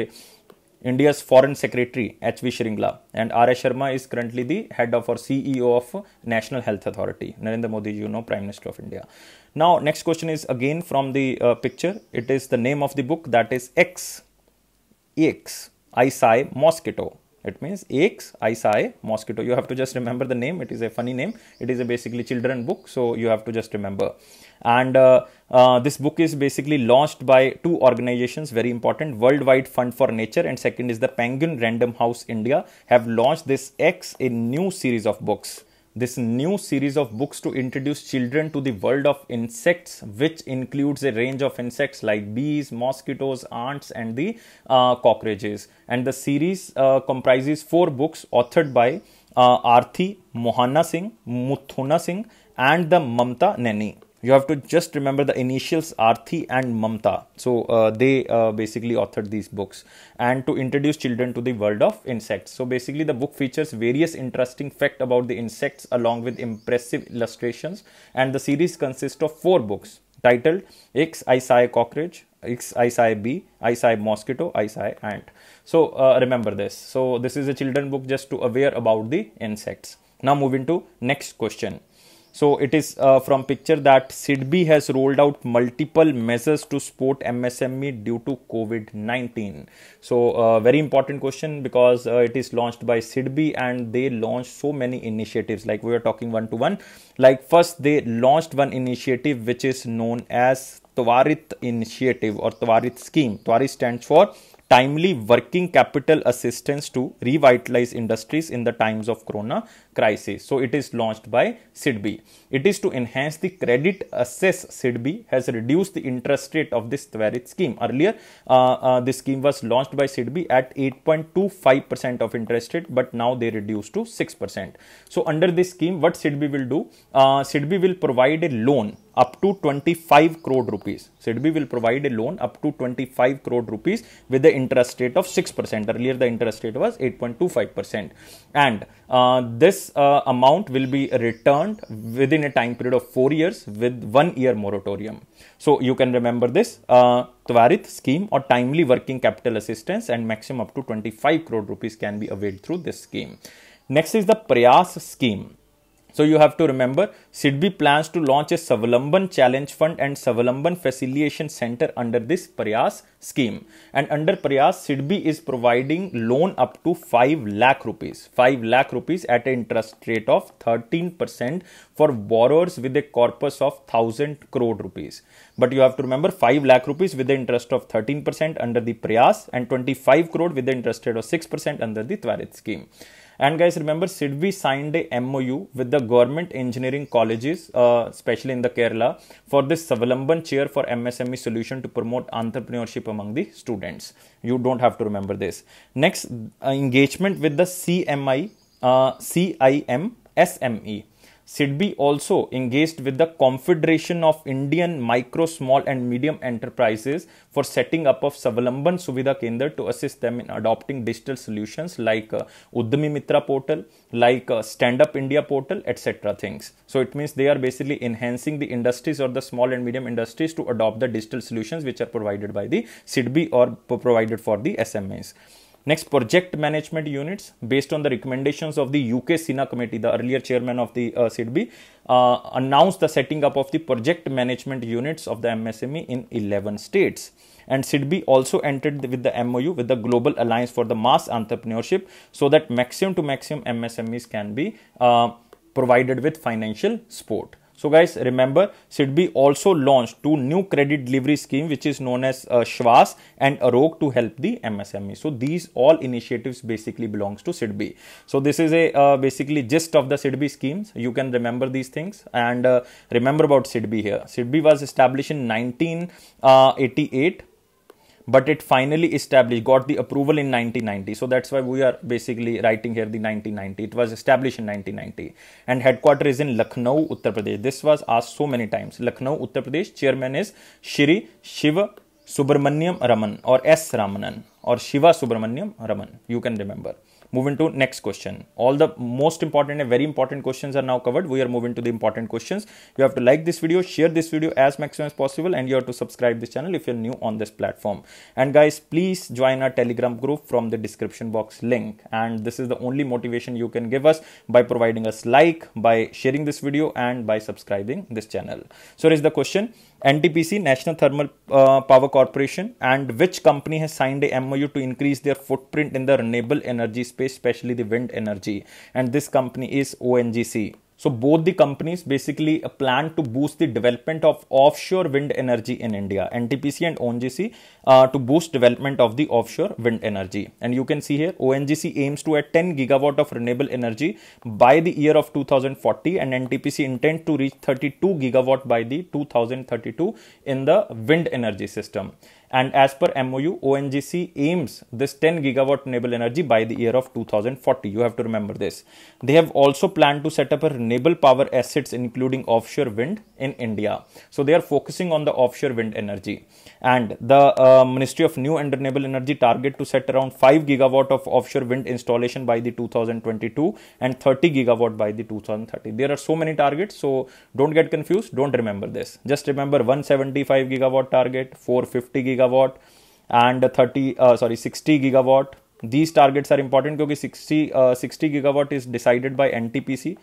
India's Foreign Secretary H.V. Shringla and R.S. Sharma is currently the head of or CEO of National Health Authority. Narendra Modi, you know, Prime Minister of India. Now, next question is again from the uh, picture. It is the name of the book that is X, X, Isai Mosquito. It means X, Isai Mosquito. You have to just remember the name. It is a funny name. It is a basically children book, so you have to just remember and uh, uh, this book is basically launched by two organizations very important worldwide fund for nature and second is the penguin random house india have launched this x a new series of books this new series of books to introduce children to the world of insects which includes a range of insects like bees mosquitoes ants and the uh, cockroaches and the series uh, comprises four books authored by uh, arthi mohana singh muthuna singh and the mamta neni you have to just remember the initials Arthi and Mamta. So uh, they uh, basically authored these books and to introduce children to the world of insects. So basically the book features various interesting facts about the insects along with impressive illustrations and the series consists of four books titled X Isai Cockroach, X Isai Bee, Isai Mosquito, Isai Ant. So uh, remember this. So this is a children book just to aware about the insects. Now moving to next question. So it is uh, from picture that SIDBI has rolled out multiple measures to support MSME due to COVID-19. So uh, very important question because uh, it is launched by SIDBI and they launched so many initiatives like we are talking one to one. Like first they launched one initiative which is known as Twarit initiative or Twarit scheme. Twarit stands for timely working capital assistance to revitalize industries in the times of corona crisis. So it is launched by SIDBI. It is to enhance the credit access. SIDBI has reduced the interest rate of this Tvarit scheme. Earlier, uh, uh, this scheme was launched by SIDBI at 8.25% of interest rate, but now they reduced to 6%. So under this scheme, what SIDBI will do? Uh, SIDBI will provide a loan up to 25 crore rupees. SIDBI will provide a loan up to 25 crore rupees with the interest rate of 6%. Earlier, the interest rate was 8.25%. And uh, this uh, amount will be returned within a time period of four years with one year moratorium. So you can remember this uh, scheme or timely working capital assistance and maximum up to 25 crore rupees can be availed through this scheme. Next is the Prayas scheme. So you have to remember SIDBI plans to launch a Savalamban Challenge Fund and Savalamban Facilitation Center under this Prayas scheme. And under Prayas, SIDBI is providing loan up to 5 lakh rupees, 5 lakh rupees at an interest rate of 13% for borrowers with a corpus of 1000 crore rupees. But you have to remember 5 lakh rupees with the interest of 13% under the Prayas and 25 crore with the interest rate of 6% under the Twarit scheme. And guys, remember Sidbi signed a MOU with the government engineering colleges, uh, especially in the Kerala, for this Savalamban chair for MSME solution to promote entrepreneurship among the students. You don't have to remember this. Next, uh, engagement with the CMI, uh, CIM, SME SIDBI also engaged with the Confederation of Indian Micro, Small and Medium Enterprises for setting up of Savalamban Suvidha Kendra to assist them in adopting digital solutions like uh, Mitra portal, like uh, Stand Up India portal, etc. things. So it means they are basically enhancing the industries or the small and medium industries to adopt the digital solutions which are provided by the SIDBI or provided for the SMEs. Next, project management units based on the recommendations of the UK SINA committee, the earlier chairman of the uh, SIDBI, uh, announced the setting up of the project management units of the MSME in 11 states. And SIDBI also entered with the MOU with the Global Alliance for the Mass Entrepreneurship so that maximum to maximum MSMEs can be uh, provided with financial support. So guys, remember SIDBI also launched two new credit delivery scheme which is known as uh, Shwas and Arog to help the MSME. So these all initiatives basically belongs to SIDBI. So this is a uh, basically gist of the SIDBI schemes. You can remember these things and uh, remember about SIDBI here. SIDBI was established in 1988 but it finally established, got the approval in 1990. So that's why we are basically writing here the 1990. It was established in 1990 and headquarters is in Lucknow, Uttar Pradesh. This was asked so many times. Lucknow, Uttar Pradesh, chairman is Shri Shiva Subramaniam Raman or S. Ramanan or Shiva Subramaniam Raman. You can remember move into next question. All the most important and very important questions are now covered. We are moving to the important questions. You have to like this video, share this video as maximum as possible and you have to subscribe this channel if you're new on this platform. And guys, please join our telegram group from the description box link. And this is the only motivation you can give us by providing us like, by sharing this video and by subscribing this channel. So here is the question. NTPC, National Thermal uh, Power Corporation, and which company has signed a MOU to increase their footprint in the renewable energy space, especially the wind energy? And this company is ONGC. So both the companies basically uh, plan to boost the development of offshore wind energy in India, NTPC and ONGC uh, to boost development of the offshore wind energy. And you can see here ONGC aims to add 10 gigawatt of renewable energy by the year of 2040 and NTPC intend to reach 32 gigawatt by the 2032 in the wind energy system. And as per MOU, ONGC aims this 10 gigawatt renewable energy by the year of 2040. You have to remember this. They have also planned to set up a renewable power assets, including offshore wind in India. So they are focusing on the offshore wind energy. And the uh, Ministry of New and Renewable Energy target to set around 5 gigawatt of offshore wind installation by the 2022 and 30 gigawatt by the 2030. There are so many targets, so don't get confused. Don't remember this. Just remember 175 gigawatt target, 450 gigawatt gigawatt and 30 uh, sorry 60 gigawatt these targets are important because 60 uh, 60 gigawatt is decided by ntpc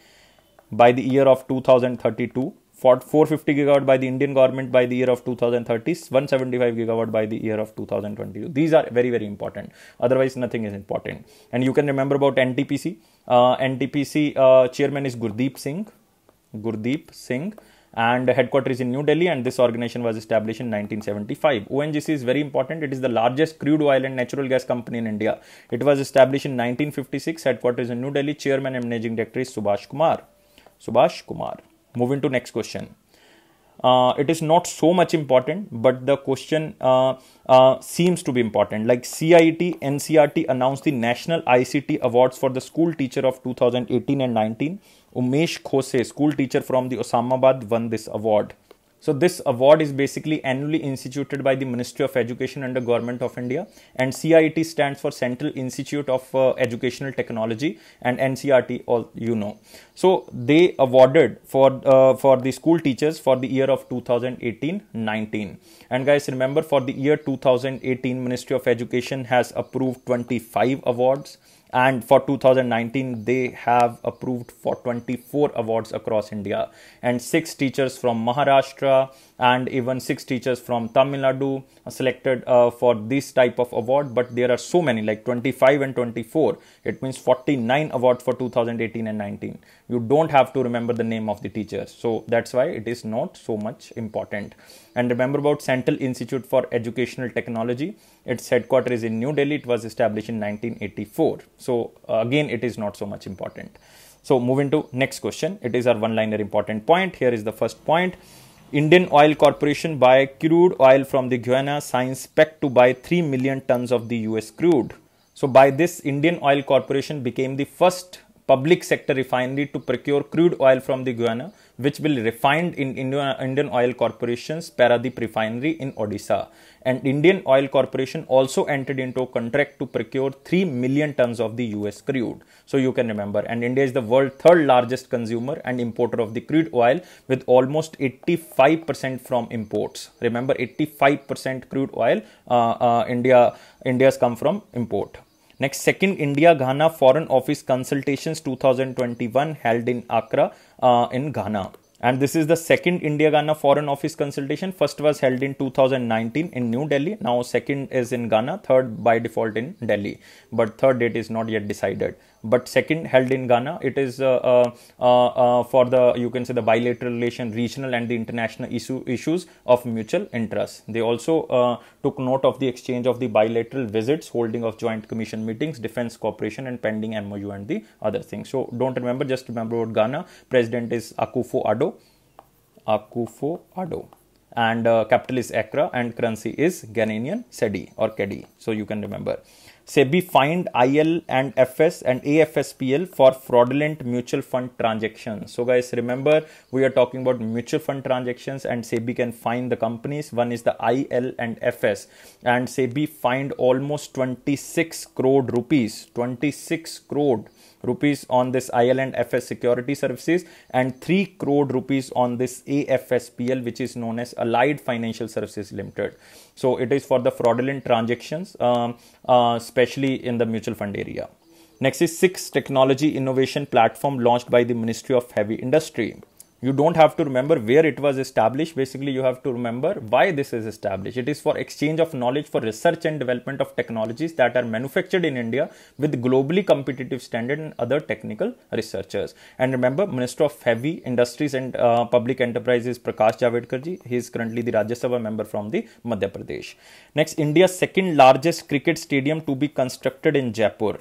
by the year of 2032 for 450 gigawatt by the indian government by the year of 2030 175 gigawatt by the year of 2022 these are very very important otherwise nothing is important and you can remember about ntpc uh, ntpc uh, chairman is gurdeep singh gurdeep singh and headquarters in New Delhi and this organization was established in 1975. ONGC is very important. It is the largest crude oil and natural gas company in India. It was established in 1956, headquarters in New Delhi, chairman and managing director is Subhash Kumar. Subhash Kumar. Moving to next question. Uh, it is not so much important, but the question uh, uh, seems to be important. Like CIT, NCRT announced the National ICT Awards for the School Teacher of 2018 and 19. Umesh Khose, school teacher from the Osmabad, won this award. So this award is basically annually instituted by the Ministry of Education under Government of India and CIT stands for Central Institute of uh, Educational Technology and NCRT all you know. So they awarded for uh, for the school teachers for the year of 2018-19 and guys remember for the year 2018 Ministry of Education has approved 25 awards and for 2019 they have approved for 24 awards across india and six teachers from maharashtra and even six teachers from Tamil Nadu selected uh, for this type of award. But there are so many, like 25 and 24. It means 49 awards for 2018 and 19. You don't have to remember the name of the teachers, so that's why it is not so much important. And remember about Central Institute for Educational Technology. Its headquarters is in New Delhi. It was established in 1984. So uh, again, it is not so much important. So moving to next question. It is our one-liner important point. Here is the first point Indian Oil Corporation buy crude oil from the Guyana signs spec to buy 3 million tons of the US crude. So by this Indian Oil Corporation became the first public sector refinery to procure crude oil from the Guyana, which will be refined in Indian Oil Corporation's Paradip refinery in Odisha. And Indian Oil Corporation also entered into a contract to procure 3 million tons of the US crude. So you can remember. And India is the world's third largest consumer and importer of the crude oil with almost 85% from imports. Remember 85% crude oil uh, uh, India India's come from import. Next, second India Ghana Foreign Office Consultations 2021 held in Accra uh, in Ghana. And this is the second India Ghana Foreign Office consultation. First was held in 2019 in New Delhi. Now, second is in Ghana, third by default in Delhi. But third date is not yet decided but second held in Ghana. It is uh uh, uh, uh, for the you can say the bilateral relation, regional and the international issue, issues of mutual interest. They also uh, took note of the exchange of the bilateral visits, holding of joint commission meetings, defense cooperation, and pending MOU and the other things. So don't remember, just remember about Ghana. President is Akufo-Addo. Akufo-Addo and uh, capital is Accra and currency is Ghanaian Cedi or Kedi. So you can remember. SEBI fined IL and FS and AFSPL for fraudulent mutual fund transactions. So, guys, remember we are talking about mutual fund transactions, and SEBI can fine the companies. One is the IL and FS, and SEBI fined almost 26 crore rupees, 26 crore rupees on this FS security services and 3 crore rupees on this AFSPL which is known as Allied Financial Services Limited. So it is for the fraudulent transactions um, uh, especially in the mutual fund area. Next is six technology innovation platform launched by the Ministry of Heavy Industry you don't have to remember where it was established basically you have to remember why this is established it is for exchange of knowledge for research and development of technologies that are manufactured in india with globally competitive standard and other technical researchers and remember minister of heavy industries and uh, public enterprises prakash javadkar ji he is currently the rajya sabha member from the madhya pradesh next india's second largest cricket stadium to be constructed in jaipur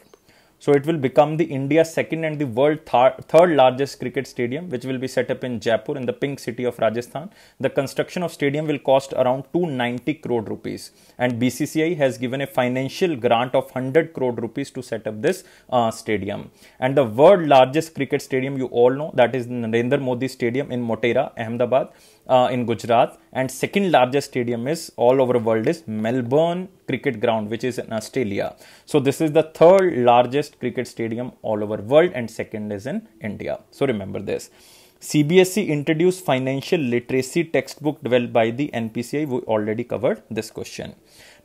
so it will become the India's second and the world third largest cricket stadium, which will be set up in Jaipur in the pink city of Rajasthan. The construction of stadium will cost around 290 crore rupees, and BCCI has given a financial grant of 100 crore rupees to set up this uh, stadium. And the world largest cricket stadium, you all know, that is Narendra Modi Stadium in Motera, Ahmedabad uh, in Gujarat, and second largest stadium is all over the world is Melbourne Cricket Ground, which is in Australia. So this is the third largest cricket stadium all over world, and second is in India. So remember this. CBSE introduced financial literacy textbook developed by the NPCI. We already covered this question.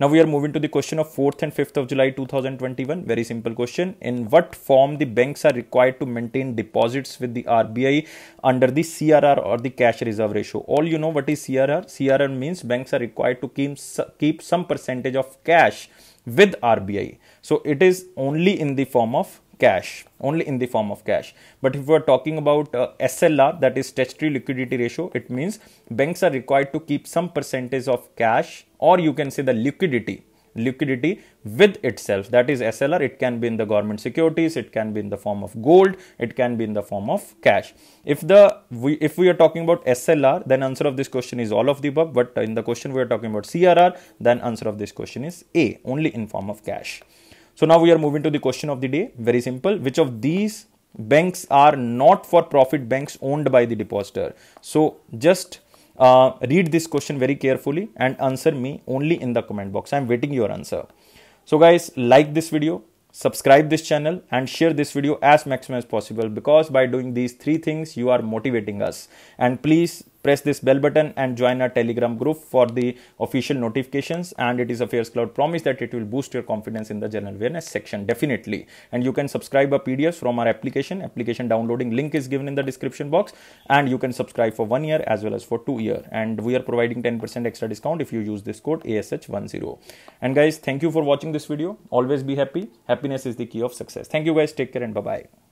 Now we are moving to the question of 4th and 5th of July 2021. Very simple question. In what form the banks are required to maintain deposits with the RBI under the CRR or the cash reserve ratio? All you know what is CRR? CRR means banks are required to keep, keep some percentage of cash with RBI. So it is only in the form of cash only in the form of cash but if we are talking about uh, slr that is statutory liquidity ratio it means banks are required to keep some percentage of cash or you can say the liquidity liquidity with itself that is slr it can be in the government securities it can be in the form of gold it can be in the form of cash if the we, if we are talking about slr then answer of this question is all of the above but in the question we are talking about crr then answer of this question is a only in form of cash so now we are moving to the question of the day. Very simple. Which of these banks are not for profit banks owned by the depositor? So just uh, read this question very carefully and answer me only in the comment box. I am waiting your answer. So guys, like this video, subscribe this channel and share this video as maximum as possible because by doing these three things, you are motivating us. And please press this bell button and join our telegram group for the official notifications and it is affairs cloud promise that it will boost your confidence in the general awareness section definitely and you can subscribe a pdfs from our application application downloading link is given in the description box and you can subscribe for one year as well as for two year and we are providing 10% extra discount if you use this code ash10 and guys thank you for watching this video always be happy happiness is the key of success thank you guys take care and bye bye